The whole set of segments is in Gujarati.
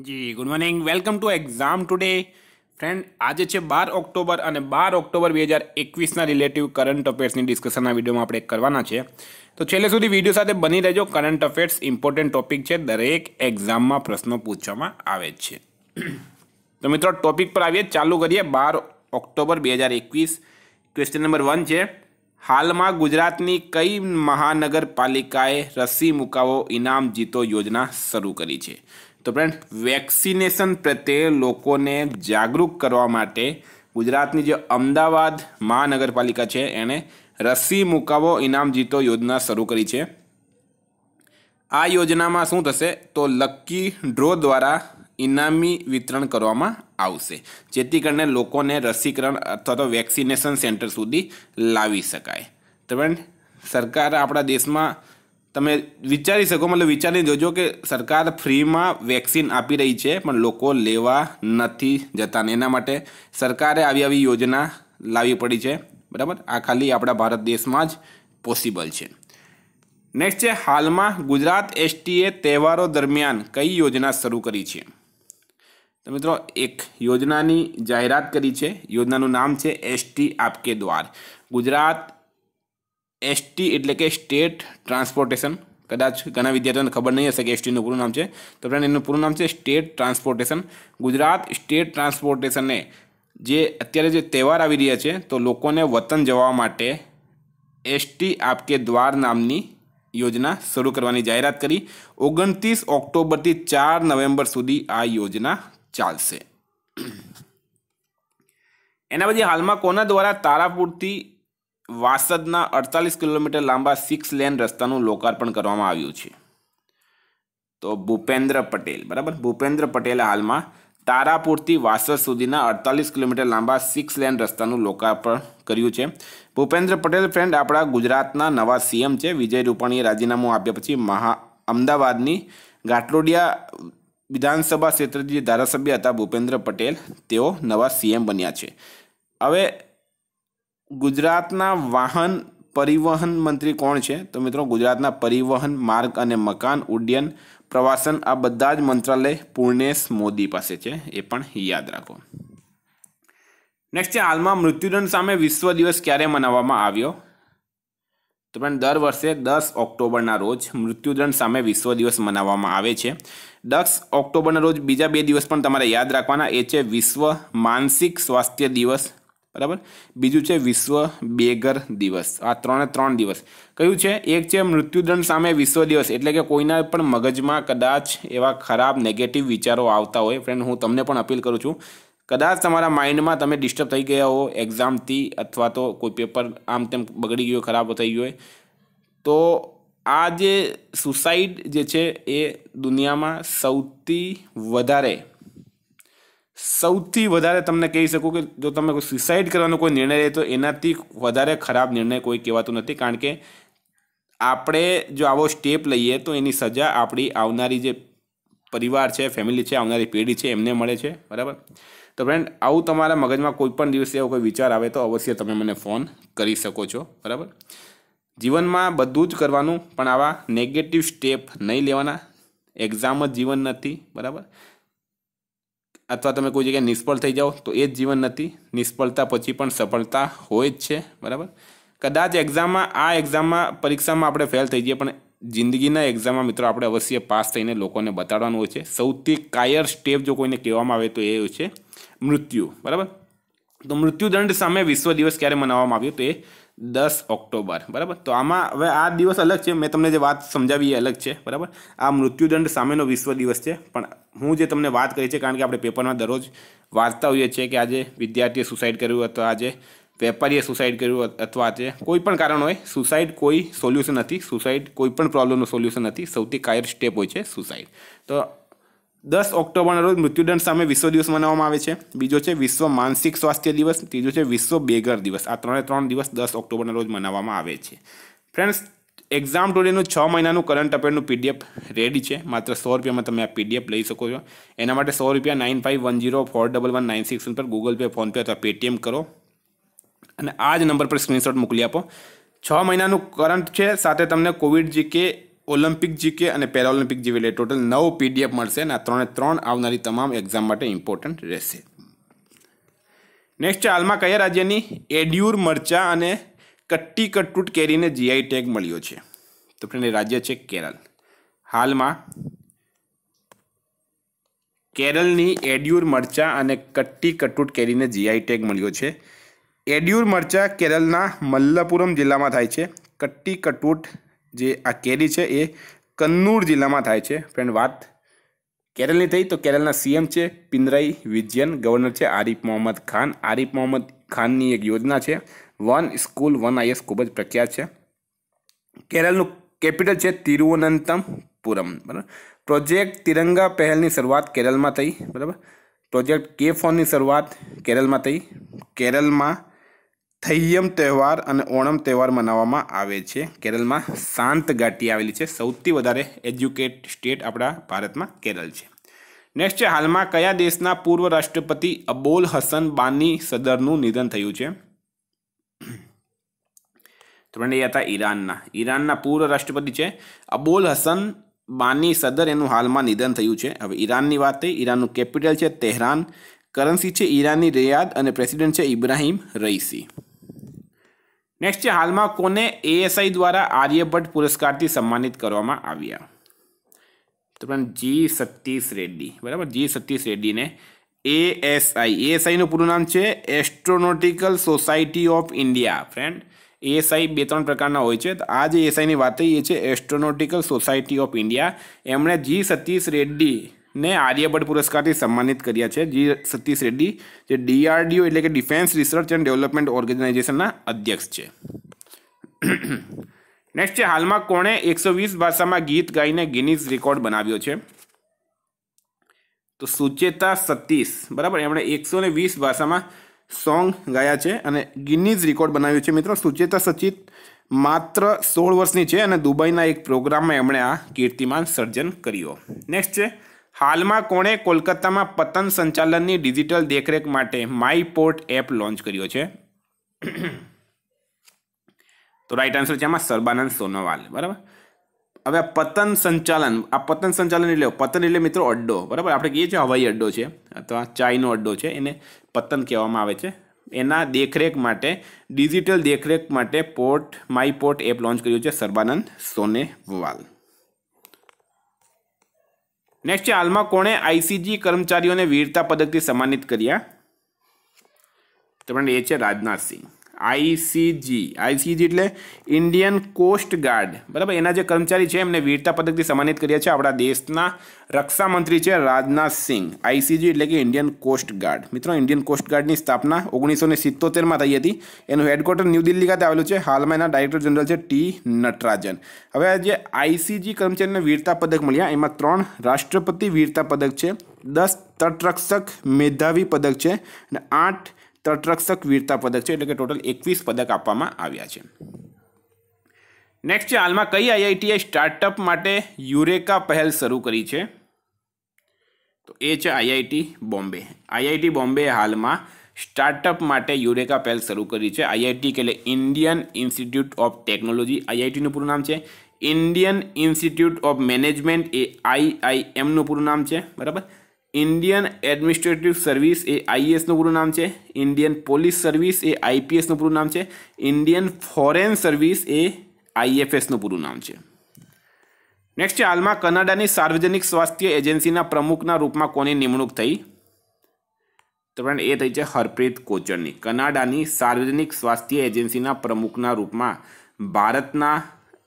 G good morning welcome to exam today friend આજે છે બાર ઓક્ટોબર અને બાર ઓક્ટોબર બે હજાર એકવીસના રિલેટિવ કરંટ અફેર્સની ડિસ્કશનના વિડીયોમાં આપણે કરવાના છે તો છેલ્લે સુધી વિડીયો સાથે બની રહેજો કરંટ અફેર્સ ઇમ્પોર્ટન્ટ ટોપિક છે દરેક એક્ઝામમાં પ્રશ્નો પૂછવામાં આવે છે તો મિત્રો ટોપિક પર આવીએ ચાલુ કરીએ બાર ઓક્ટોબર બે હજાર એકવીસ ક્વેશ્ચન નંબર વન છે હાલમાં ગુજરાતની કઈ મહાનગરપાલિકાએ રસી મુકાવો ઇનામ જીતો યોજના શરૂ કરી છે તો ફ્રેન્ડ વેક્સિનેશન પ્રત્યે લોકોને જાગૃત કરવા માટે ગુજરાતની જે અમદાવાદ મહાનગરપાલિકા છે એણે રસી મુકાવો ઇનામ જીતો યોજના શરૂ કરી છે આ યોજનામાં શું થશે તો લકી ડ્રો દ્વારા ઇનામી વિતરણ કરવામાં આવશે જેથી કરીને લોકોને રસીકરણ અથવા તો વેક્સિનેશન સેન્ટર સુધી લાવી શકાય તો ફ્રેન્ડ સરકાર આપણા દેશમાં તમે વિચારી શકો મતલબ વિચારી જોજો કે સરકાર ફ્રીમાં વેક્સિન આપી રહી છે પણ લોકો લેવા નથી જતા ને એના માટે સરકારે આવી આવી યોજના લાવી પડી છે બરાબર આ ખાલી આપણા ભારત દેશમાં જ પોસિબલ છે નેક્સ્ટ છે હાલમાં ગુજરાત એસટીએ તહેવારો દરમિયાન કઈ યોજના શરૂ કરી છે તો મિત્રો એક યોજનાની જાહેરાત કરી છે યોજનાનું નામ છે એસટી આપકે દ્વાર ગુજરાત એસટી એટલે કે સ્ટેટ ટ્રાન્સપોર્ટેશન કદાચ ઘણા વિદ્યાર્થીઓને ખબર નહીં હશે કે એસટીનું પૂરું નામ છે તો ફ્રેન્ડ એનું પૂરું નામ છે સ્ટેટ ટ્રાન્સપોર્ટેશન ગુજરાત સ્ટેટ ટ્રાન્સપોર્ટેશને જે અત્યારે જે તહેવાર આવી રહ્યા છે તો લોકોને વતન જવા માટે એસટી આપકે દ્વાર નામની યોજના શરૂ કરવાની જાહેરાત કરી ઓગણત્રીસ ઓક્ટોબરથી ચાર નવેમ્બર સુધી આ યોજના ચાલશે એના પછી હાલમાં કોના દ્વારા તારાપુરથી વાસદના અડતાલીસ કિલોમીટર લાંબા સિક્સ લેન રસ્તાનું લોકાર્પણ કરવામાં આવ્યું છે તો ભૂપેન્દ્ર પટેલ બરાબર ભૂપેન્દ્ર પટેલે હાલમાં તારાપુરથી વાસદ સુધીના અડતાલીસ કિલોમીટર લાંબા સિક્સ લેન રસ્તાનું લોકાર્પણ કર્યું છે ભૂપેન્દ્ર પટેલ ફ્રેન્ડ આપણા ગુજરાતના નવા સીએમ છે વિજય રૂપાણીએ રાજીનામું આપ્યા પછી મહા અમદાવાદની ગાટલોડિયા વિધાનસભા ક્ષેત્રથી ધારાસભ્ય હતા ભૂપેન્દ્ર પટેલ તેઓ નવા સીએમ બન્યા છે હવે ગુજરાતના વાહન પરિવહન મંત્રી કોણ છે તો મિત્રો ગુજરાતના પરિવહન માર્ગ અને મકાન ઉડ્ડયન પ્રવાસન આ બધા જ મંત્રાલય પૂર્ણેશ મોદી પાસે છે એ પણ યાદ રાખો નેક્સ્ટ છે હાલમાં મૃત્યુદંડ સામે વિશ્વ દિવસ ક્યારે મનાવવામાં આવ્યો તો પણ દર વર્ષે દસ ઓક્ટોબરના રોજ મૃત્યુદંડ સામે વિશ્વ દિવસ મનાવવામાં આવે છે દસ ઓક્ટોબરના રોજ બીજા બે દિવસ પણ તમારે યાદ રાખવાના એ છે વિશ્વ માનસિક સ્વાસ્થ્ય દિવસ બરાબર બીજું છે વિશ્વ બેઘર દિવસ આ ત્રણે ત્રણ દિવસ કયું છે એક છે મૃત્યુદંડ સામે વિશ્વ દિવસ એટલે કે કોઈના પણ મગજમાં કદાચ એવા ખરાબ નેગેટિવ વિચારો આવતા હોય ફ્રેન્ડ હું તમને પણ અપીલ કરું છું કદાચ તમારા માઇન્ડમાં તમે ડિસ્ટર્બ થઈ ગયા હો એક્ઝામથી અથવા તો કોઈ પેપર આમ તેમ બગડી ગયો ખરાબ થઈ ગયો તો આ જે સુસાઇડ જે છે એ દુનિયામાં સૌથી વધારે સૌથી વધારે તમને કહી શકું કે જો તમે સુસાઇડ કરવાનો કોઈ નિર્ણય લે તો એનાથી વધારે ખરાબ નિર્ણય કોઈ કહેવાતો નથી કારણ કે આપણે જો આવો સ્ટેપ લઈએ તો એની સજા આપણી આવનારી જે પરિવાર છે ફેમિલી છે આવનારી પેઢી છે એમને મળે છે બરાબર તો ફ્રેન્ડ આવું તમારા મગજમાં કોઈ પણ દિવસે એવો કોઈ વિચાર આવે તો અવશ્ય તમે મને ફોન કરી શકો છો બરાબર જીવનમાં બધું જ કરવાનું પણ આવા નેગેટિવ સ્ટેપ નહીં લેવાના એક્ઝામ જ જીવન નથી બરાબર અથવા તમે કોઈ જગ્યાએ નિષ્ફળ થઈ જાઓ તો એ જ જીવન નથી નિષ્ફળતા પછી પણ સફળતા હોય જ છે બરાબર કદાચ એક્ઝામમાં આ એક્ઝામમાં પરીક્ષામાં આપણે ફેલ થઈ જઈએ પણ જિંદગીના એક્ઝામમાં મિત્રો આપણે અવશ્ય પાસ થઈને લોકોને બતાડવાનું હોય છે સૌથી કાયર સ્ટેપ જો કોઈને કહેવામાં આવે તો એ હોય છે મૃત્યુ બરાબર તો મૃત્યુદંડ સામે વિશ્વ દિવસ ક્યારે મનાવવામાં આવ્યો તો એ દસ ઓક્ટોબર બરાબર તો આમાં હવે આ દિવસ અલગ છે મેં તમને જે વાત સમજાવી એ અલગ છે બરાબર આ મૃત્યુદંડ સામેનો વિશ્વ દિવસ છે પણ હું જે તમને વાત કરી છે કારણ કે આપણે પેપરમાં દરરોજ વાંચતા હોઈએ છીએ કે આજે વિદ્યાર્થીએ સુસાઇડ કર્યું અથવા આજે વેપારીએ સુસાઇડ કર્યું અથવા આજે કોઈ પણ કારણ હોય સુસાઇડ કોઈ સોલ્યુશન નથી સુસાઇડ કોઈ પણ પ્રોબ્લેમનું સોલ્યુશન નથી સૌથી કાયર સ્ટેપ હોય છે સુસાઇડ તો દસ ઓક્ટોબરના રોજ મૃત્યુદંડ સામે વિશ્વ દિવસ મનાવવામાં આવે છે બીજો છે વિશ્વ માનસિક સ્વાસ્થ્ય દિવસ ત્રીજો છે વિશ્વ બેઘર દિવસ આ ત્રણે ત્રણ દિવસ દસ ઓક્ટોબરના રોજ મનાવવામાં આવે છે ફ્રેન્ડ્સ એક્ઝામ ટુડેનું છ મહિનાનું કરંટ અફેરનું પીડીએફ રેડી છે માત્ર સો રૂપિયામાં તમે આ પીડીએફ લઈ શકો છો એના માટે સો રૂપિયા nine five one zero four double one nine six પર ગૂગલ પે ફોનપે અથવા પેટીએમ કરો અને આ જ નંબર પર સ્ક્રીનશોટ મોકલી આપો છ મહિનાનું કરંટ છે સાથે તમને કોવિડ જે કે ઓલિમ્પિક જીકે અને પેરાઓલિમ્પિક જેવી એટલે ટોટલ નવ પીડીએફ મળશે અને આ ત્રણે ત્રણ આવનારી તમામ એક્ઝામ માટે ઇમ્પોર્ટન્ટ રહેશે નેક્સ્ટ હાલમાં કયા રાજ્યની એડ્યુર મરચા અને કટ્ટી કટ્ટુટ કેરીને જીઆઈ ટેગ મળ્યો છે તો ફ્રેન્ડ રાજ્ય છે કેરળ હાલમાં કેરળની એડ્યુર મરચા અને કટ્ટી કટ્ટુટ કેરીને જીઆઈ ટેગ મળ્યો છે એડ્યુર મરચા કેરળના મલ્લપુરમ જિલ્લામાં થાય છે કટ્ટી કટુટ જે આ કેરી છે એ કન્નૂર જિલ્લામાં થાય છે ફ્રેન્ડ વાત કેરળની થઈ તો કેરળના સીએમ છે પિનરાઈ વિજયન ગવર્નર છે આરિફ મોહમ્મદ ખાન આરિફ મોહમ્મદ ખાનની એક યોજના છે વન સ્કૂલ વન આઈએસ ખૂબ જ પ્રખ્યાત છે કેરળનું કેપિટલ છે તિરુવનંતમપુરમ બરાબર પ્રોજેક્ટ તિરંગા પહેલની શરૂઆત કેરળમાં થઈ બરાબર પ્રોજેક્ટ કે ફોનની શરૂઆત કેરળમાં થઈ કેરળમાં થૈયમ તહેવાર અને ઓણમ તહેવાર મનાવવામાં આવે છે કેરળમાં શાંત ઘાટી આવેલી છે સૌથી વધારે એજ્યુકેટ સ્ટેટ આપણા ભારતમાં કેરળ છે નેક્સ્ટ છે હાલમાં કયા દેશના પૂર્વ રાષ્ટ્રપતિ અબોલ હસન બાની સદરનું નિધન થયું છે તો હતા ઈરાનના ઈરાનના પૂર્વ રાષ્ટ્રપતિ છે અબોલ હસન બાની સદર એનું હાલમાં નિધન થયું છે હવે ઈરાનની વાત ઈરાનનું કેપિટલ છે તેહરાન કરન્સી છે ઈરાનની રિયાદ અને પ્રેસિડેન્ટ છે ઇબ્રાહિમ રઈસી નેક્સ્ટ છે હાલમાં કોને એએસઆઈ દ્વારા આર્યભટ્ટ પુરસ્કારથી સન્માનિત કરવામાં આવ્યા તો પણ જી સતીશ રેડ્ડી બરાબર જી સતીશ રેડ્ડીને એએસઆઈ એએસઆઈનું પૂરું નામ છે astronautical society of India friend ASI બે ત્રણ પ્રકારના હોય છે તો આ જે એએસઆઈની વાત થઈ એ છે એસ્ટ્રોનોટિકલ સોસાયટી ઓફ ઇન્ડિયા એમણે જી સતીશ રેડ્ડી ને આર્યભટ્ટ પુરસ્કારથી સન્માનિત કર્યા છે જી સતીશ રેડ્ડી જે ડીઆરડીઓ એટલે કે ડિફેન્સ રિસર્ચ એન્ડ ડેવલપમેન્ટ ઓર્ગેનાઇઝેશનના અધ્યક્ષ છે નેક્સ્ટ છે હાલમાં કોણે એકસો વીસ ભાષામાં ગીત ગાઈને ગિનીઝ રેકોર્ડ બનાવ્યો છે તો સુચેતા સતીશ બરાબર એમણે એકસો ને વીસ ભાષામાં સોંગ ગાયા છે અને ગિનીઝ રેકોર્ડ બનાવ્યો છે મિત્રો સુચેતા સચિત માત્ર સોળ વર્ષની છે અને દુબઈના એક પ્રોગ્રામમાં એમણે આ કીર્તિમાન સર્જન કર્યો નેક્સ્ટ છે હાલમાં કોણે કોલકાતામાં પતન સંચાલનની ડિજિટલ દેખરેખ માટે માય પોર્ટ એપ લોન્ચ કર્યો છે તો રાઈટ આન્સર છે આમાં સર્બાનંદ સોનોવાલ બરાબર હવે આ પતન સંચાલન આ પતન સંચાલન એટલે પતન એટલે મિત્રો અડ્ડો બરાબર આપણે કહીએ છીએ હવાઈ અડ્ડો છે અથવા ચાઈનો અડ્ડો છે એને પતન કહેવામાં આવે છે એના દેખરેખ માટે ડિજિટલ દેખરેખ માટે port my port app launch કર્યું છે સર્બાનંદ સોનેવાલ નેક્સ્ટ છે હાલમાં કોણે આઈસીજી કર્મચારીઓને વીરતા પદકથી સન્માનિત કર્યા તો એ છે રાજનાથસિંહ આઈસીજી આઈસીજી એટલે ઇન્ડિયન કોસ્ટ ગાર્ડ બરાબર એના જે કર્મચારી છે એમને વીરતા પદકથી સન્માનિત કર્યા છે આપણા દેશના રક્ષામંત્રી છે રાજનાથ સિંહ આઈસીજી એટલે કે ઇન્ડિયન કોસ્ટ ગાર્ડ મિત્રો ઇન્ડિયન કોસ્ટ ગાર્ડની સ્થાપના ઓગણીસો ને સિત્તોતેરમાં થઈ હતી એનું હેડક્વાર્ટર ન્યૂ દિલ્હી ખાતે આવેલું છે હાલમાં એના ડાયરેક્ટર જનરલ છે ટી નટરાજન હવે જે આઈસીજી કર્મચારીને વીરતા પદક મળ્યા એમાં ત્રણ રાષ્ટ્રપતિ વીરતા પદક છે દસ તટરક્ષક મેધાવી પદક છે અને આઠ તટરક્ષક વીરતા પદક છે એટલે કે ટોટલ એકવીસ પદક આપવામાં આવ્યા છે નેક્સ્ટ છે હાલમાં કઈ આઈઆઈટીએ સ્ટાર્ટઅપ માટે યુરેકા પહેલ શરૂ કરી છે તો એ છે આઈઆઈટી બોમ્બે આઈઆઈટી બોમ્બે હાલમાં સ્ટાર્ટઅપ માટે યુરેકા પહેલ શરૂ કરી છે આઈઆઈટી એટલે ઇન્ડિયન ઇન્સ્ટિટ્યૂટ ઓફ ટેકનોલોજી આઈઆઈટીનું પૂરું નામ છે ઇન્ડિયન ઇન્સ્ટિટ્યૂટ ઓફ મેનેજમેન્ટ એ આઈઆઈએમનું પૂરું નામ છે બરાબર ઇન્ડિયન એડમિનિસ્ટ્રેટિવ સર્વિસ એ આઈએસનું પૂરું નામ છે ઇન્ડિયન પોલીસ સર્વિસ એ આઈપીએસનું પૂરું નામ છે ઇન્ડિયન ફોરેન સર્વિસ એ આઈએફએસનું પૂરું નામ છે નેક્સ્ટ છે હાલમાં કનાડાની સાર્વજનિક સ્વાસ્થ્ય એજન્સીના પ્રમુખના રૂપમાં કોની નિમણૂક થઈ તો ફ્રેન્ડ એ થઈ છે હરપ્રીત કોચરની કનાડાની સાર્વજનિક સ્વાસ્થ્ય એજન્સીના પ્રમુખના રૂપમાં ભારતના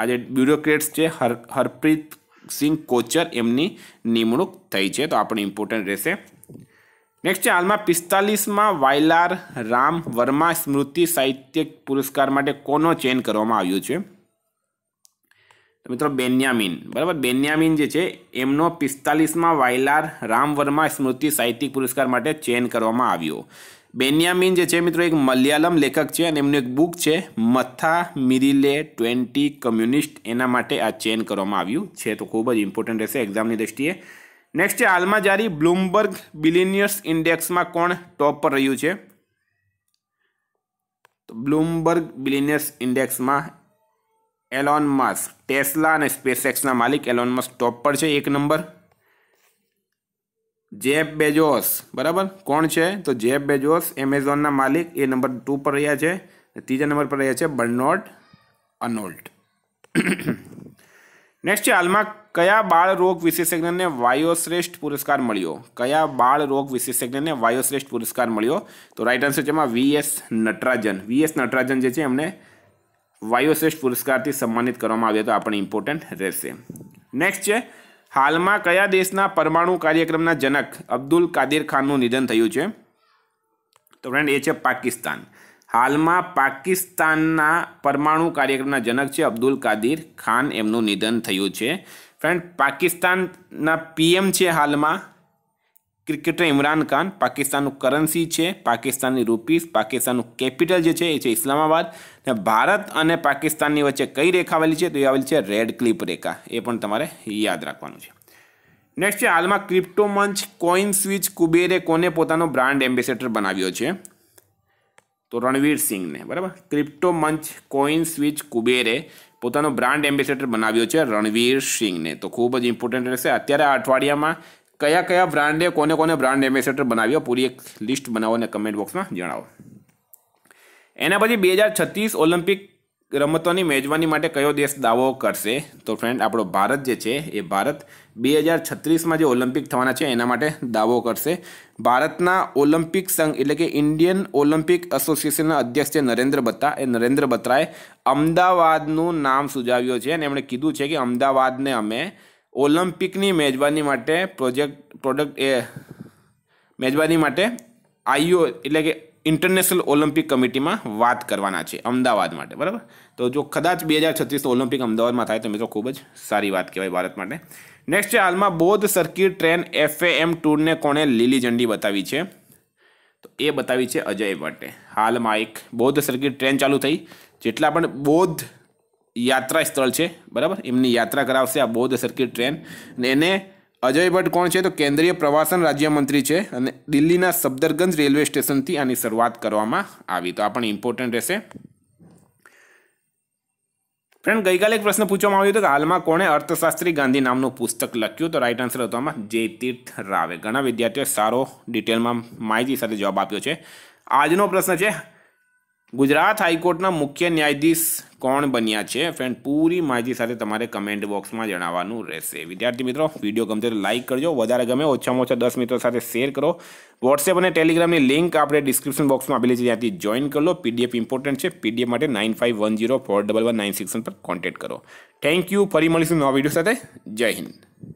આજે બ્યુરોક્રેટ્સ છે હર હરપ્રીત સિંહ કોચર એમની નિમણૂક થઈ છે તો આપણે ઇમ્પોર્ટન્ટ રહેશે નેક્સ્ટ છે હાલમાં પિસ્તાલીસમાં વાયલાર રામ વર્મા સ્મૃતિ સાહિત્ય પુરસ્કાર માટે કોનો ચયન કરવામાં આવ્યો છે મિત્રો બેન્યામિન બરાબર બેન્યામિન જે છે એમનો પિસ્તાલીસમાં વાયલાર રામ વર્મા સ્મૃતિ સાહિત્યિક પુરસ્કાર માટે ચયન કરવામાં આવ્યો બેન્યામિન જે છે મિત્રો એક મલયાલમ લેખક છે અને એમનું એક બુક છે મથા મિરિલે ટ્વેન્ટી કમ્યુનિસ્ટ એના માટે આ ચેન કરવામાં આવ્યું છે તો ખૂબ જ ઇમ્પોર્ટન્ટ રહેશે એક્ઝામની દ્રષ્ટિએ નેક્સ્ટ છે હાલમાં જારી બ્લુમબર્ગ બિલિનિયર્સ ઇન્ડેક્સમાં કોણ ટોપ પર રહ્યું છે તો બ્લૂમબર્ગ બિલિનિયર્સ ઇન્ડેક્સમાં એલોન મસ્ક ટેસ્લા અને સ્પેસએક્સના માલિક એલોન મસ્ક ટોપ પર છે એક નંબર જેફ બેજોસ બરાબર કોણ છે તો જેફ બેજોસ એમેઝોનના માલિક એ નંબર ટુ પર રહ્યા છે ત્રીજા નંબર પર રહ્યા છે બર્નોટ અનોલ્ટ નેક્સ્ટ છે હાલમાં કયા બાળ રોગ વિશેષજ્ઞને વાયોશ્રેષ્ઠ પુરસ્કાર મળ્યો કયા બાળ રોગ વિશેષજ્ઞને વાયોશ્રેષ્ઠ પુરસ્કાર મળ્યો તો રાઇટ આન્સર છે એમાં V S Natarajan V S Natarajan જે છે એમને વાયોશ્રેષ્ઠ પુરસ્કારથી સન્માનિત કરવામાં આવ્યો હતો આપણે ઇમ્પોર્ટન્ટ રહેશે નેક્સ્ટ છે હાલમાં કયા દેશના પરમાણુ કાર્યક્રમના જનક અબ્દુલ કાદિર ખાનનું નિધન થયું છે તો ફ્રેન્ડ એ છે પાકિસ્તાન હાલમાં પાકિસ્તાનના પરમાણુ કાર્યક્રમના જનક છે અબ્દુલ કાદિર ખાન એમનું નિધન થયું છે ફ્રેન્ડ પાકિસ્તાનના પીએમ છે હાલમાં ક્રિકેટર ઇમરાન ખાન પાકિસ્તાનનું કરન્સી છે પાકિસ્તાનની રૂપીસ પાકિસ્તાનનું કેપિટલ જે છે એ છે ઇસ્લામાબાદ ને ભારત અને પાકિસ્તાનની વચ્ચે કઈ રેખા આવેલી છે તો એ આવેલી છે રેડ ક્લિપ રેખા એ પણ તમારે યાદ રાખવાનું છે નેક્સ્ટ છે હાલમાં ક્રિપ્ટો મંચ કોઈન સ્વિચ કુબેરે કોને પોતાનો બ્રાન્ડ એમ્બેસેડર બનાવ્યો છે તો રણવીર સિંહને બરાબર ક્રિપ્ટો મંચ કોઈન સ્વિચ કુબેરે પોતાનો બ્રાન્ડ એમ્બેસેડર બનાવ્યો છે રણવીર સિંહને તો ખૂબ જ ઇમ્પોર્ટન્ટ રહેશે અત્યારે આ અઠવાડિયામાં કયા કયા બ્રાન્ડે કોને કોને બ્રાન્ડ એમ્બેસેડર બનાવ્યો પૂરી એક લિસ્ટ બનાવો અને કમેન્ટ બોક્સમાં જણાવો એના પછી બે હજાર છત્તીસ ઓલિમ્પિક રમતોની મેજબાની માટે કયો દેશ દાવો કરશે તો ફ્રેન્ડ આપણો ભારત જે છે એ ભારત બે હજાર છત્રીસમાં જે ઓલિમ્પિક થવાના છે એના માટે દાવો કરશે ભારતના ઓલિમ્પિક સંઘ એટલે કે ઇન્ડિયન ઓલિમ્પિક એસોસિએશનના અધ્યક્ષ છે નરેન્દ્ર બત્તા એ નરેન્દ્ર બત્રાએ અમદાવાદનું નામ સુજાવ્યું છે અને એમણે કીધું છે કે અમદાવાદને અમે ઓલિમ્પિકની મેજબાની માટે પ્રોજેક્ટ પ્રોડક્ટ એ મેજબાની માટે આઈઓ એટલે કે ઇન્ટરનેશનલ ઓલિમ્પિક કમિટીમાં વાત કરવાના છે અમદાવાદ માટે બરાબર તો જો કદાચ બે હજાર છત્રીસ ઓલિમ્પિક અમદાવાદમાં થાય તો મિત્રો ખૂબ જ સારી વાત કહેવાય ભારત માટે નેક્સ્ટ છે હાલમાં બૌદ્ધ સર્કિટ ટ્રેન એફએએમ ટૂરને કોણે લીલી ઝંડી બતાવી છે તો એ બતાવી છે અજય ભટ્ટે હાલમાં એક બૌદ્ધ સર્કિટ ટ્રેન ચાલુ થઈ જેટલા પણ બૌદ્ધ યાત્રા સ્થળ છે બરાબર એમની યાત્રા કરાવશે આ બૌદ્ધ સર્કિટ ટ્રેન અને એને અજય ભટ્ટ કોણ છે તો કેન્દ્રીય પ્રવાસન રાજ્યમંત્રી છે અને દિલ્હીના સબદરગંજ રેલવે સ્ટેશનથી આની શરૂઆત કરવામાં આવી તો આ પણ ઇમ્પોર્ટન્ટ રહેશે ફ્રેન્ડ ગઈકાલે એક પ્રશ્ન પૂછવામાં આવ્યો હતો કે હાલમાં કોણે અર્થશાસ્ત્રી ગાંધી નામનું પુસ્તક લખ્યું તો રાઇટ આન્સર હતો આમાં જયતીર્થ રાવે ઘણા વિદ્યાર્થીઓએ સારો ડિટેલમાં માહિતી સાથે જવાબ આપ્યો છે આજનો પ્રશ્ન છે ગુજરાત હાઈકોર્ટના મુખ્ય ન્યાયાધીશ કોણ બન્યા છે ફ્રેન્ડ પૂરી માહિતી સાથે તમારે કમેન્ટ બોક્સમાં જણાવવાનું રહેશે વિદ્યાર્થી મિત્રો વિડીયો ગમશે તો લાઇક કરજો વધારે ગમે ઓછામાં ઓછા દસ મિત્રો સાથે શેર કરો વોટ્સએપ અને ટેલિગ્રામની લિંક આપણે ડિસ્ક્રિપ્શન બોક્સમાં આપેલી છે ત્યાંથી જોઈન કરો પીડીએફ ઇમ્પોર્ટન્ટ છે પીડીએફ માટે nine five one zero four double one nine six પર કોન્ટેક્ટ કરો થેન્ક યુ ફરી મળીશું નવા વિડીયો સાથે જય હિન્દ